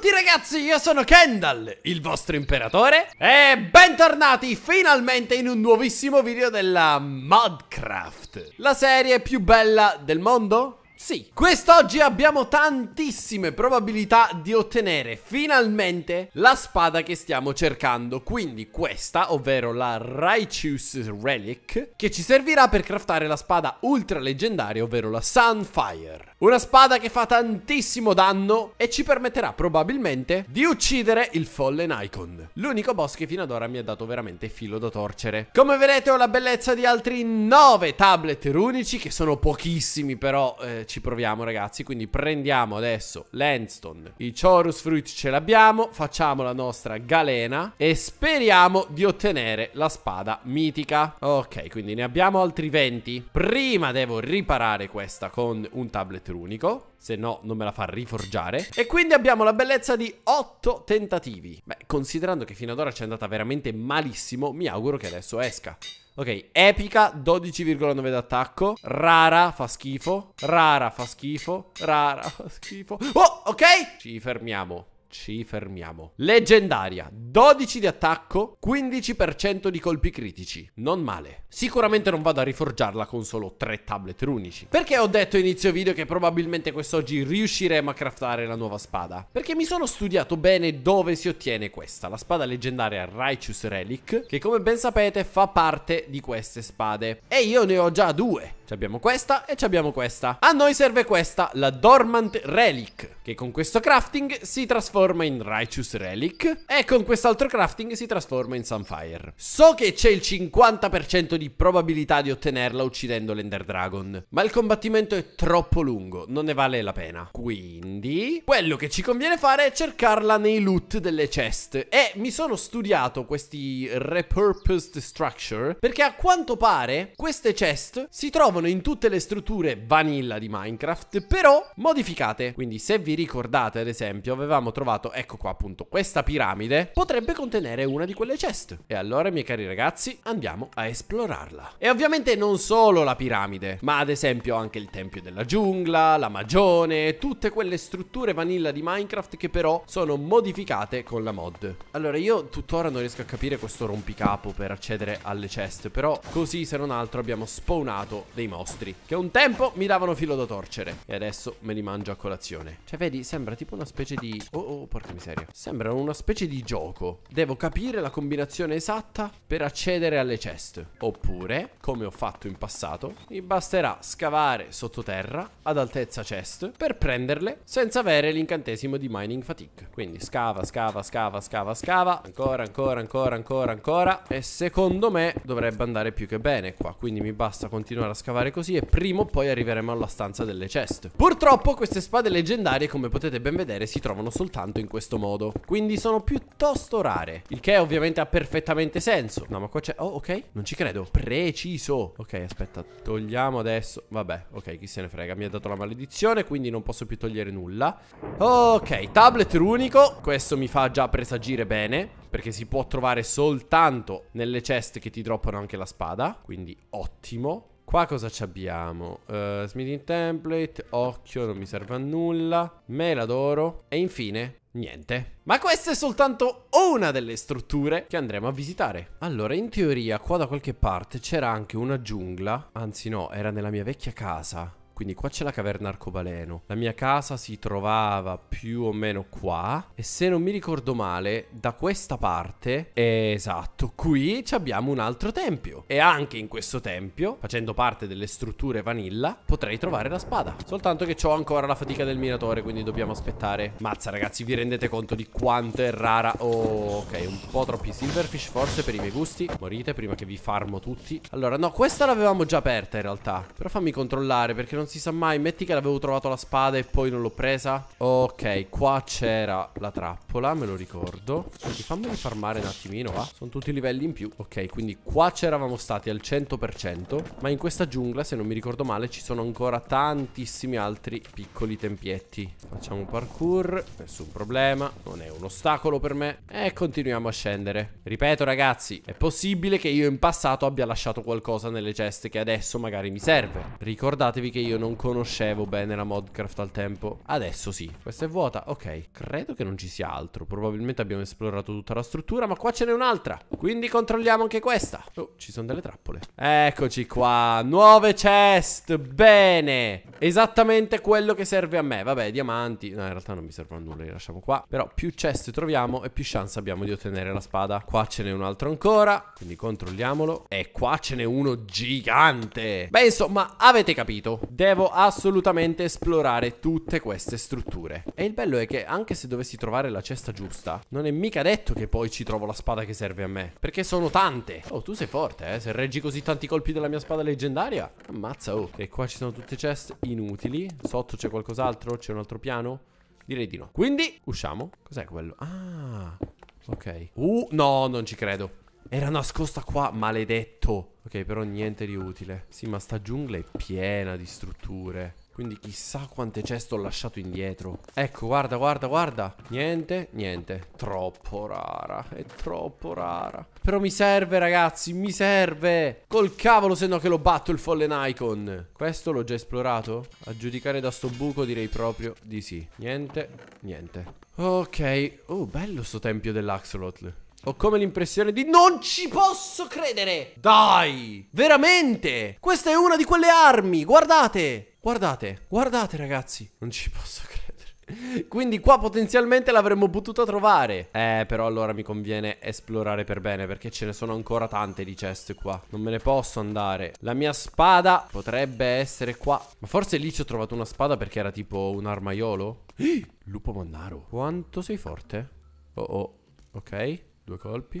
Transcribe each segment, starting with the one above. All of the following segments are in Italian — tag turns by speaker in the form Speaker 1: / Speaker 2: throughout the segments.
Speaker 1: tutti ragazzi, io sono Kendall, il vostro imperatore E bentornati finalmente in un nuovissimo video della Modcraft La serie più bella del mondo? Sì, quest'oggi abbiamo tantissime probabilità di ottenere finalmente la spada che stiamo cercando Quindi questa, ovvero la Righteous Relic Che ci servirà per craftare la spada ultra leggendaria, ovvero la Sunfire Una spada che fa tantissimo danno e ci permetterà probabilmente di uccidere il Fallen Icon L'unico boss che fino ad ora mi ha dato veramente filo da torcere Come vedete ho la bellezza di altri 9 tablet runici che sono pochissimi però... Eh, ci proviamo ragazzi Quindi prendiamo adesso l'endstone Il Chorus Fruit ce l'abbiamo Facciamo la nostra galena E speriamo di ottenere la spada mitica Ok quindi ne abbiamo altri 20 Prima devo riparare questa con un tablet runico se no non me la fa riforgiare E quindi abbiamo la bellezza di 8 tentativi Beh, considerando che fino ad ora ci è andata veramente malissimo Mi auguro che adesso esca Ok, epica 12,9 d'attacco. Rara fa schifo. Rara fa schifo. Rara fa schifo. Oh, ok. Ci fermiamo ci fermiamo. Leggendaria, 12 di attacco, 15% di colpi critici, non male. Sicuramente non vado a riforgiarla con solo 3 tablet runici. Perché ho detto inizio video che probabilmente quest'oggi riusciremo a craftare la nuova spada? Perché mi sono studiato bene dove si ottiene questa, la spada leggendaria Righteous Relic, che come ben sapete fa parte di queste spade. E io ne ho già due. Ci abbiamo questa e ci abbiamo questa. A noi serve questa, la Dormant Relic, che con questo crafting si trasforma in Righteous Relic e con quest'altro crafting si trasforma in Sunfire. So che c'è il 50% di probabilità di ottenerla uccidendo l'Ender Dragon, ma il combattimento è troppo lungo, non ne vale la pena. Quindi, quello che ci conviene fare è cercarla nei loot delle chest e mi sono studiato questi repurposed structure perché a quanto pare queste chest si trovano trovano in tutte le strutture vanilla di Minecraft, però modificate. Quindi se vi ricordate, ad esempio, avevamo trovato, ecco qua appunto, questa piramide potrebbe contenere una di quelle chest. E allora, miei cari ragazzi, andiamo a esplorarla. E ovviamente non solo la piramide, ma ad esempio anche il tempio della giungla, la magione, tutte quelle strutture vanilla di Minecraft che però sono modificate con la mod. Allora, io tuttora non riesco a capire questo rompicapo per accedere alle chest, però così se non altro abbiamo spawnato dei mostri Che un tempo mi davano filo da torcere E adesso me li mangio a colazione Cioè vedi sembra tipo una specie di Oh oh porca miseria Sembra una specie di gioco Devo capire la combinazione esatta Per accedere alle chest Oppure come ho fatto in passato Mi basterà scavare sottoterra Ad altezza chest Per prenderle senza avere l'incantesimo di mining fatigue Quindi scava scava scava scava scava Ancora ancora ancora ancora ancora E secondo me dovrebbe andare più che bene qua Quindi mi basta continuare a scavare fare così e prima o poi arriveremo alla stanza delle ceste. Purtroppo queste spade leggendarie, come potete ben vedere, si trovano soltanto in questo modo. Quindi sono piuttosto rare. Il che ovviamente ha perfettamente senso. No, ma qua c'è... Oh, ok. Non ci credo. Preciso. Ok, aspetta. Togliamo adesso. Vabbè, ok, chi se ne frega. Mi ha dato la maledizione, quindi non posso più togliere nulla. Ok, tablet runico. Questo mi fa già presagire bene. Perché si può trovare soltanto nelle ceste che ti droppano anche la spada. Quindi ottimo. Qua cosa abbiamo? Uh, smithing template, occhio, non mi serve a nulla. Mela d'oro. E infine, niente. Ma questa è soltanto una delle strutture che andremo a visitare. Allora, in teoria, qua da qualche parte c'era anche una giungla. Anzi no, era nella mia vecchia casa. Quindi qua c'è la caverna arcobaleno. La mia casa si trovava più o meno qua. E se non mi ricordo male, da questa parte, esatto, qui abbiamo un altro tempio. E anche in questo tempio, facendo parte delle strutture vanilla, potrei trovare la spada. Soltanto che ho ancora la fatica del minatore, quindi dobbiamo aspettare. Mazza ragazzi, vi rendete conto di quanto è rara? Oh, ok, un po' troppi silverfish forse per i miei gusti. Morite prima che vi farmo tutti. Allora, no, questa l'avevamo già aperta in realtà. Però fammi controllare perché non si sa mai. Metti che l'avevo trovato la spada e poi non l'ho presa. Ok, qua c'era la trappola, me lo ricordo. Quindi fammeli farmare un attimino, va. Sono tutti i livelli in più. Ok, quindi qua c'eravamo stati al 100%. Ma in questa giungla, se non mi ricordo male, ci sono ancora tantissimi altri piccoli tempietti. Facciamo parkour, nessun problema. Non è un ostacolo per me. E continuiamo a scendere. Ripeto, ragazzi, è possibile che io in passato abbia lasciato qualcosa nelle ceste che adesso magari mi serve. Ricordatevi che io non conoscevo bene la modcraft al tempo. Adesso sì. Questa è vuota. Ok. Credo che non ci sia altro. Probabilmente abbiamo esplorato tutta la struttura, ma qua ce n'è un'altra. Quindi controlliamo anche questa. Oh, ci sono delle trappole. Eccoci qua. Nuove chest. Bene. Esattamente quello che serve a me. Vabbè, diamanti. No, in realtà non mi servono nulla, li lasciamo qua. Però più chest troviamo e più chance abbiamo di ottenere la spada. Qua ce n'è un altro ancora. Quindi controlliamolo. E qua ce n'è uno gigante. Beh, insomma, avete capito. Devo assolutamente esplorare tutte queste strutture. E il bello è che anche se dovessi trovare la cesta giusta, non è mica detto che poi ci trovo la spada che serve a me. Perché sono tante. Oh, tu sei forte, eh. Se reggi così tanti colpi della mia spada leggendaria, ammazza, oh. E qua ci sono tutte chest inutili. Sotto c'è qualcos'altro? C'è un altro piano? Direi di no. Quindi, usciamo. Cos'è quello? Ah, ok. Uh, no, non ci credo. Era nascosta qua, maledetto. Ok, però niente di utile. Sì, ma sta giungla è piena di strutture. Quindi chissà quante ceste ho lasciato indietro Ecco guarda guarda guarda Niente niente Troppo rara È troppo rara Però mi serve ragazzi mi serve Col cavolo se no che lo batto il Fallen Icon Questo l'ho già esplorato? A giudicare da sto buco direi proprio di sì Niente niente Ok Oh bello sto tempio dell'Axolotl ho come l'impressione di... Non ci posso credere! Dai! Veramente! Questa è una di quelle armi! Guardate! Guardate! Guardate, ragazzi! Non ci posso credere. Quindi qua potenzialmente l'avremmo potuta trovare Eh però allora mi conviene esplorare per bene Perché ce ne sono ancora tante di ceste qua Non me ne posso andare La mia spada potrebbe essere qua Ma forse lì ci ho trovato una spada perché era tipo un armaiolo Lupo mannaro Quanto sei forte? Oh oh Ok Due colpi.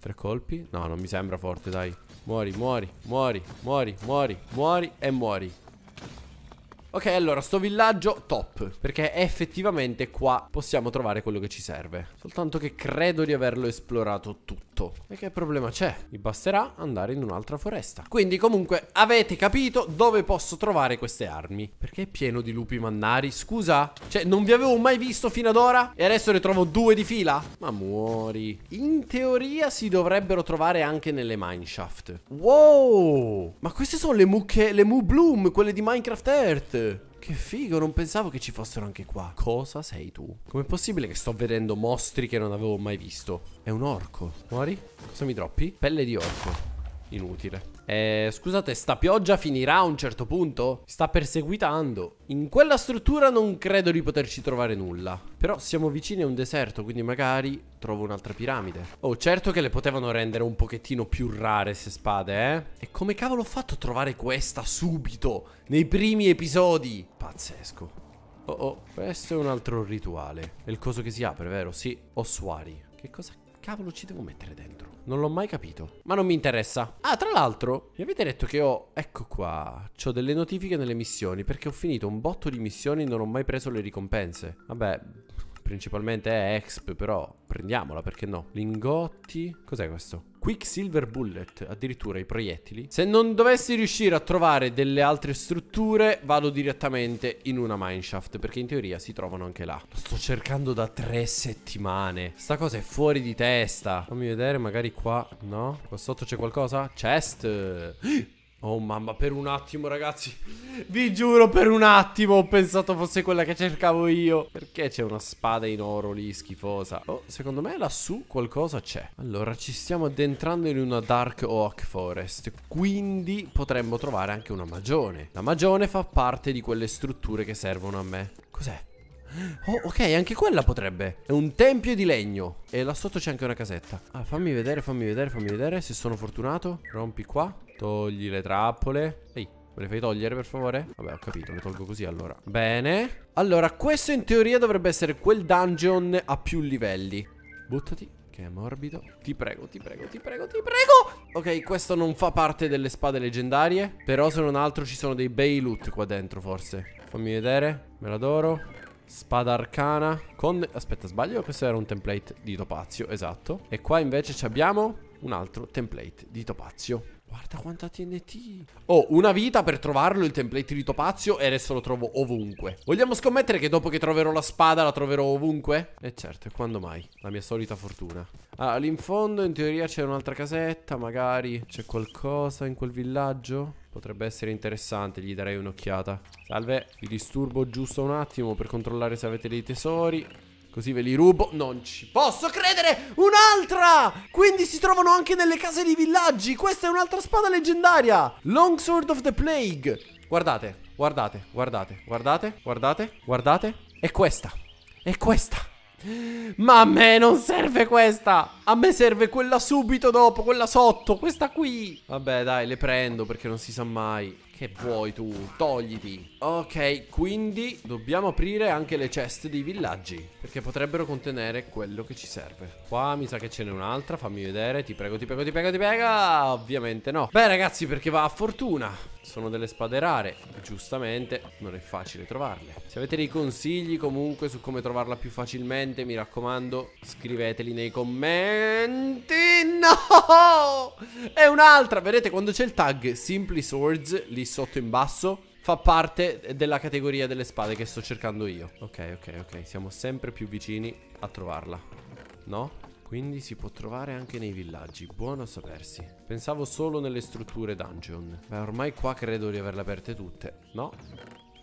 Speaker 1: Tre colpi. No, non mi sembra forte, dai. Muori, muori, muori, muori, muori, muori e muori. Ok, allora, sto villaggio top, perché effettivamente qua possiamo trovare quello che ci serve. Soltanto che credo di averlo esplorato tutto. E che problema c'è? Mi basterà andare in un'altra foresta. Quindi comunque avete capito dove posso trovare queste armi. Perché è pieno di lupi mannari? Scusa? Cioè, non vi avevo mai visto fino ad ora? E adesso ne trovo due di fila? Ma muori. In teoria si dovrebbero trovare anche nelle mineshaft. Wow! Ma queste sono le mucche, le mu bloom, quelle di Minecraft Earth. Eh. Che figo, non pensavo che ci fossero anche qua. Cosa sei tu? Com'è possibile che sto vedendo mostri che non avevo mai visto? È un orco. Muori? Cosa mi droppi? Pelle di orco inutile. Eh, scusate, sta pioggia finirà a un certo punto? Sta perseguitando. In quella struttura non credo di poterci trovare nulla. Però siamo vicini a un deserto, quindi magari trovo un'altra piramide. Oh, certo che le potevano rendere un pochettino più rare queste spade, eh? E come cavolo ho fatto a trovare questa subito? Nei primi episodi? Pazzesco. Oh, oh, questo è un altro rituale. È il coso che si apre, vero? Sì, ossuari. Che cosa cavolo ci devo mettere dentro? Non l'ho mai capito. Ma non mi interessa. Ah, tra l'altro, mi avete detto che ho... Ecco qua. C'ho delle notifiche nelle missioni, perché ho finito un botto di missioni e non ho mai preso le ricompense. Vabbè, principalmente è exp, però prendiamola, perché no? Lingotti, cos'è questo? Quicksilver Bullet, addirittura i proiettili. Se non dovessi riuscire a trovare delle altre strutture, vado direttamente in una mineshaft, perché in teoria si trovano anche là. Lo sto cercando da tre settimane. Sta cosa è fuori di testa. Fammi vedere, magari qua, no? Qua sotto c'è qualcosa? Chest! Oh mamma, per un attimo ragazzi, vi giuro per un attimo ho pensato fosse quella che cercavo io Perché c'è una spada in oro lì schifosa Oh, secondo me lassù qualcosa c'è Allora, ci stiamo addentrando in una Dark Oak Forest Quindi potremmo trovare anche una magione La magione fa parte di quelle strutture che servono a me Cos'è? Oh, ok, anche quella potrebbe. È un tempio di legno. E là sotto c'è anche una casetta. Ah, fammi vedere, fammi vedere, fammi vedere. Se sono fortunato. Rompi qua. Togli le trappole. Ehi. Me le fai togliere per favore? Vabbè ho capito, le tolgo così allora Bene Allora questo in teoria dovrebbe essere quel dungeon a più livelli Buttati che è morbido Ti prego, ti prego, ti prego, ti prego Ok, questo non fa parte delle spade leggendarie Però se non altro ci sono dei bei loot qua dentro forse Fammi vedere Me la d'oro Spada arcana con... Aspetta, sbaglio? Questo era un template di Topazio, esatto. E qua invece abbiamo un altro template di Topazio. Guarda quanta TNT Oh, una vita per trovarlo il template di Topazio E adesso lo trovo ovunque Vogliamo scommettere che dopo che troverò la spada la troverò ovunque? E eh certo, e quando mai? La mia solita fortuna Allora, ah, lì in fondo in teoria c'è un'altra casetta Magari c'è qualcosa in quel villaggio Potrebbe essere interessante, gli darei un'occhiata Salve, vi disturbo giusto un attimo per controllare se avete dei tesori Così ve li rubo. Non ci posso credere! Un'altra! Quindi si trovano anche nelle case di villaggi. Questa è un'altra spada leggendaria. Longsword of the Plague. Guardate, guardate, guardate, guardate, guardate, guardate. È questa. È questa. Ma a me non serve questa. A me serve quella subito dopo, quella sotto, questa qui. Vabbè, dai, le prendo perché non si sa mai. Che vuoi tu? Togliti. Ok, quindi dobbiamo aprire anche le ceste dei villaggi. Perché potrebbero contenere quello che ci serve. Qua mi sa che ce n'è un'altra. Fammi vedere. Ti prego, ti prego, ti prego, ti prego. Ovviamente no. Beh, ragazzi, perché va a fortuna. Sono delle spade rare. Giustamente, non è facile trovarle. Se avete dei consigli comunque su come trovarla più facilmente, mi raccomando, scriveteli nei commenti. No! È un'altra. Vedete, quando c'è il tag Simply Swords, lì sotto in basso fa parte della categoria delle spade che sto cercando io. Ok, ok, ok. Siamo sempre più vicini a trovarla. No? Quindi si può trovare anche nei villaggi, buono a sapersi. Pensavo solo nelle strutture dungeon. Beh, ormai qua credo di averle aperte tutte. No?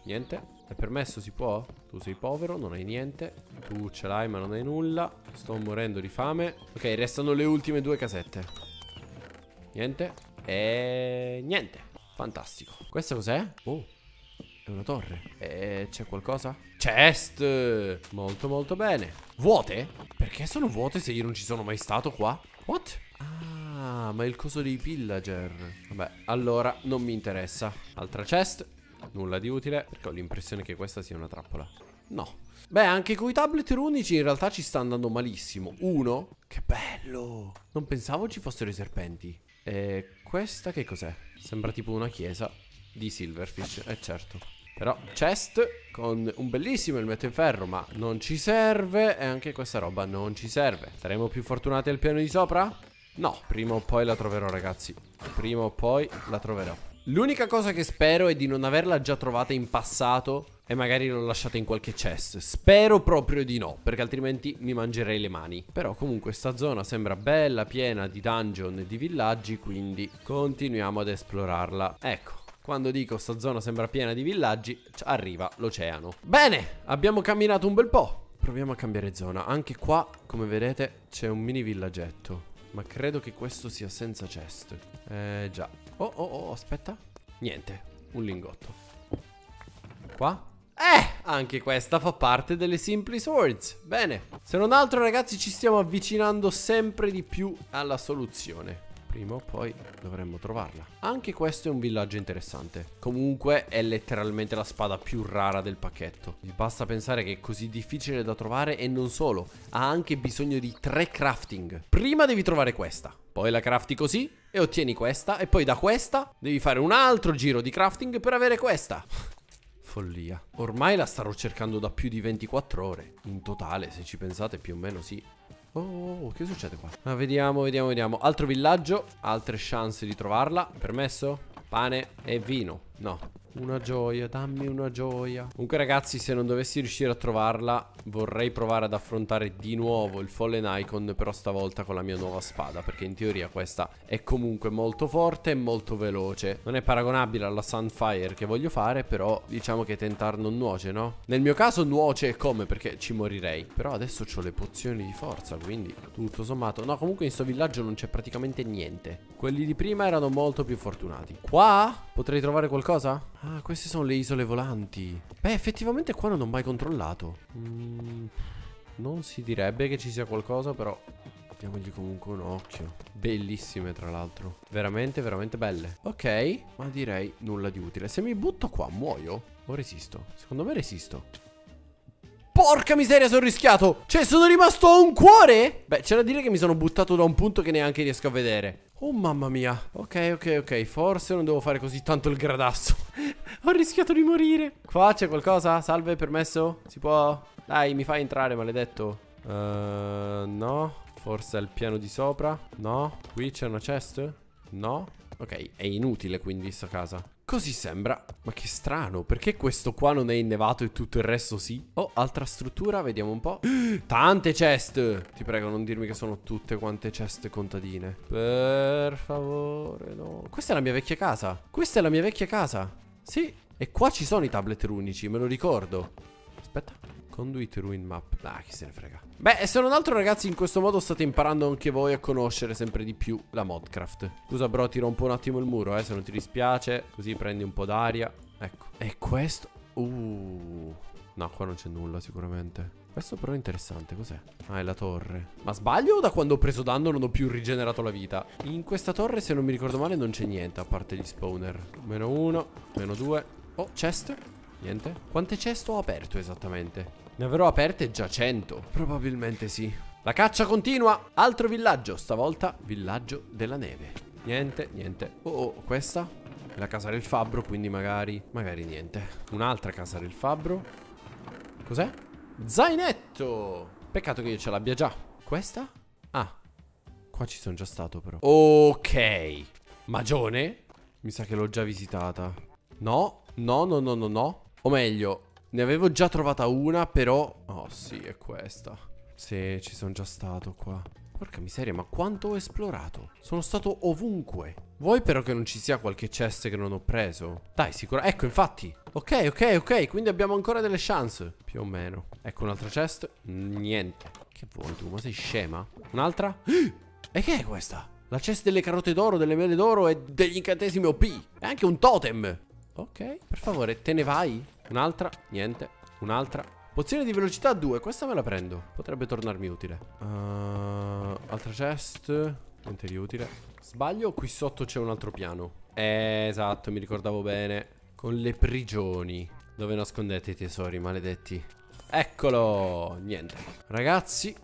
Speaker 1: Niente? È permesso, si può? Tu sei povero, non hai niente. Tu ce l'hai, ma non hai nulla. Sto morendo di fame. Ok, restano le ultime due casette. Niente? E niente. Fantastico Questa cos'è? Oh È una torre E eh, c'è qualcosa? Chest Molto molto bene Vuote? Perché sono vuote se io non ci sono mai stato qua? What? Ah ma il coso dei villager Vabbè allora non mi interessa Altra chest Nulla di utile Perché ho l'impressione che questa sia una trappola No Beh, anche con i tablet runici in realtà ci sta andando malissimo. Uno, che bello! Non pensavo ci fossero i serpenti. E eh, questa che cos'è? Sembra tipo una chiesa di Silverfish, è eh certo. Però chest con un bellissimo elmetto in ferro, ma non ci serve e anche questa roba non ci serve. Saremo più fortunati al piano di sopra? No, prima o poi la troverò ragazzi. Prima o poi la troverò. L'unica cosa che spero è di non averla già trovata in passato e magari l'ho lasciata in qualche chest. Spero proprio di no, perché altrimenti mi mangerei le mani. Però comunque sta zona sembra bella, piena di dungeon e di villaggi, quindi continuiamo ad esplorarla. Ecco. Quando dico sta zona sembra piena di villaggi, arriva l'oceano. Bene, abbiamo camminato un bel po'. Proviamo a cambiare zona. Anche qua, come vedete, c'è un mini villaggetto. Ma credo che questo sia senza chest. Eh, già. Oh, oh, oh, aspetta. Niente, un lingotto. Qua? Eh, anche questa fa parte delle Simply Swords. Bene. Se non altro, ragazzi, ci stiamo avvicinando sempre di più alla soluzione. Prima o poi dovremmo trovarla. Anche questo è un villaggio interessante. Comunque è letteralmente la spada più rara del pacchetto. Vi basta pensare che è così difficile da trovare e non solo. Ha anche bisogno di tre crafting. Prima devi trovare questa. Poi la crafti così e ottieni questa. E poi da questa devi fare un altro giro di crafting per avere questa. Follia. Ormai la starò cercando da più di 24 ore. In totale, se ci pensate, più o meno sì. Oh, oh, oh, oh che succede qua? Ah, vediamo, vediamo, vediamo. Altro villaggio, altre chance di trovarla. Permesso? Pane e vino. No, una gioia, dammi una gioia. Comunque ragazzi, se non dovessi riuscire a trovarla, vorrei provare ad affrontare di nuovo il Fallen Icon, però stavolta con la mia nuova spada, perché in teoria questa è comunque molto forte e molto veloce. Non è paragonabile alla Sunfire che voglio fare, però diciamo che tentar non nuoce, no? Nel mio caso nuoce come, perché ci morirei. Però adesso ho le pozioni di forza, quindi tutto sommato. No, comunque in sto villaggio non c'è praticamente niente. Quelli di prima erano molto più fortunati. Qua potrei trovare qualcosa? Ah, queste sono le isole volanti. Beh, effettivamente qua non ho mai controllato. Mm, non si direbbe che ci sia qualcosa, però... Diamogli comunque un occhio. Bellissime, tra l'altro. Veramente, veramente belle. Ok, ma direi nulla di utile. Se mi butto qua, muoio? O resisto? Secondo me resisto. Porca miseria, sono rischiato. Cioè, sono rimasto a un cuore? Beh, c'è da dire che mi sono buttato da un punto che neanche riesco a vedere. Oh mamma mia Ok ok ok Forse non devo fare così tanto il gradasso Ho rischiato di morire Qua c'è qualcosa? Salve permesso? Si può? Dai mi fai entrare maledetto uh, No Forse al piano di sopra No Qui c'è una chest? No Ok è inutile quindi sta casa Così sembra. Ma che strano, perché questo qua non è innevato e tutto il resto sì? Oh, altra struttura, vediamo un po'. Tante chest! Ti prego, non dirmi che sono tutte quante chest contadine. Per favore, no. Questa è la mia vecchia casa. Questa è la mia vecchia casa. Sì. E qua ci sono i tablet runici, me lo ricordo. Aspetta. Conduit Ruin Map. Ah, chi se ne frega. Beh, se non altro, ragazzi, in questo modo state imparando anche voi a conoscere sempre di più la modcraft. Scusa, bro, ti rompo un attimo il muro, eh, se non ti dispiace. Così prendi un po' d'aria. Ecco. E questo... Uh... No, qua non c'è nulla sicuramente. Questo però è interessante, cos'è? Ah, è la torre. Ma sbaglio o da quando ho preso danno non ho più rigenerato la vita? In questa torre, se non mi ricordo male, non c'è niente a parte gli spawner. Meno uno, meno due. Oh, chest. Niente. Quante chest ho aperto esattamente? Ne avrò aperte già 100. Probabilmente sì. La caccia continua. Altro villaggio. Stavolta villaggio della neve. Niente, niente. Oh, oh questa è la casa del fabbro, quindi magari... Magari niente. Un'altra casa del fabbro. Cos'è? Zainetto! Peccato che io ce l'abbia già. Questa? Ah. Qua ci sono già stato però. Ok. Magione? Mi sa che l'ho già visitata. No, no, no, no, no, no. O meglio, ne avevo già trovata una, però... Oh, sì, è questa. Sì, ci sono già stato qua. Porca miseria, ma quanto ho esplorato? Sono stato ovunque. Vuoi però che non ci sia qualche chest che non ho preso? Dai, sicura... Ecco, infatti. Ok, ok, ok. Quindi abbiamo ancora delle chance. Più o meno. Ecco, un'altra chest. Niente. Che vuoi tu? Ma sei scema? Un'altra? E che è questa? La chest delle carote d'oro, delle mele d'oro e degli incantesimi OP. E anche un totem. Ok, per favore, te ne vai? Un'altra, niente. Un'altra. Pozione di velocità 2, questa me la prendo. Potrebbe tornarmi utile. Uh, altra chest. Niente di utile. Sbaglio, qui sotto c'è un altro piano. Eh, esatto, mi ricordavo bene. Con le prigioni. Dove nascondete i tesori, maledetti? Eccolo! Niente. Ragazzi,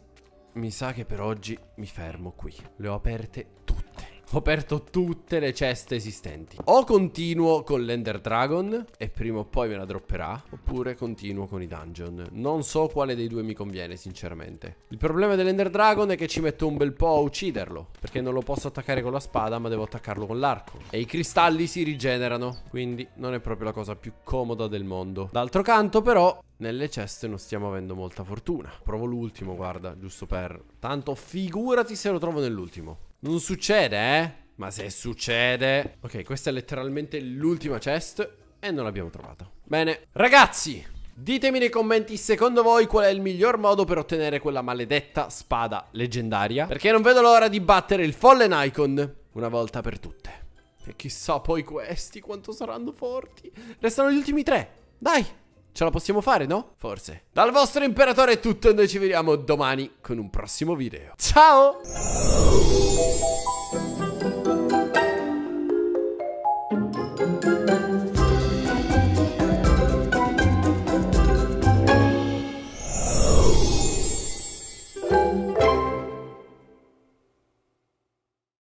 Speaker 1: mi sa che per oggi mi fermo qui. Le ho aperte tutte ho aperto tutte le ceste esistenti. O continuo con l'Ender Dragon e prima o poi me la dropperà, oppure continuo con i dungeon. Non so quale dei due mi conviene, sinceramente. Il problema dell'Ender Dragon è che ci metto un bel po' a ucciderlo, perché non lo posso attaccare con la spada, ma devo attaccarlo con l'arco. E i cristalli si rigenerano, quindi non è proprio la cosa più comoda del mondo. D'altro canto, però, nelle ceste non stiamo avendo molta fortuna. Provo l'ultimo, guarda, giusto per... Tanto figurati se lo trovo nell'ultimo. Non succede, eh? Ma se succede... Ok, questa è letteralmente l'ultima chest e non l'abbiamo trovata. Bene, ragazzi, ditemi nei commenti secondo voi qual è il miglior modo per ottenere quella maledetta spada leggendaria. Perché non vedo l'ora di battere il Fallen Icon una volta per tutte. E chissà poi questi quanto saranno forti. Restano gli ultimi tre. Dai! Ce la possiamo fare, no? Forse. Dal vostro imperatore è tutto noi ci vediamo domani con un prossimo video. Ciao!